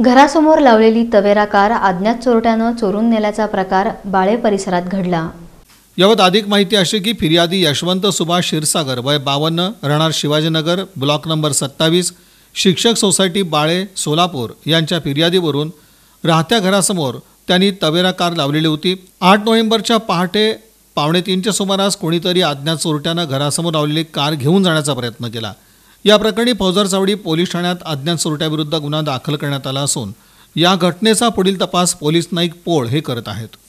घरासमोर लावलेली Tavera car अज्ञात चोरट्यानं चोरून नेल्याचा प्रकार बाळे परिसरात घडला यावत अधिक माहिती अशी की फिर्यादी यशवंत सुभाष क्षीरसागर वय बावन्न राहणार शिवाजीनगर ब्लॉक नंबर सत्तावीस शिक्षक सोसायटी बाळे सोलापूर यांच्या फिर्यादीवरून राहत्या घरासमोर त्यांनी तवेरा कार लावलेली होती आठ नोव्हेंबरच्या पहाटे पावणे तीनच्या सुमारास कोणीतरी अज्ञात चोरट्यानं घरासमोर लावलेली कार घेऊन जाण्याचा प्रयत्न केला या प्रकरणी फौजर सावडी पोलीस ठाण्यात अज्ञात चोरट्याविरुद्ध गुन्हा दाखल करण्यात आला असून या घटनेचा पुढील तपास पोलीस नाईक पोळ हे करत आहेत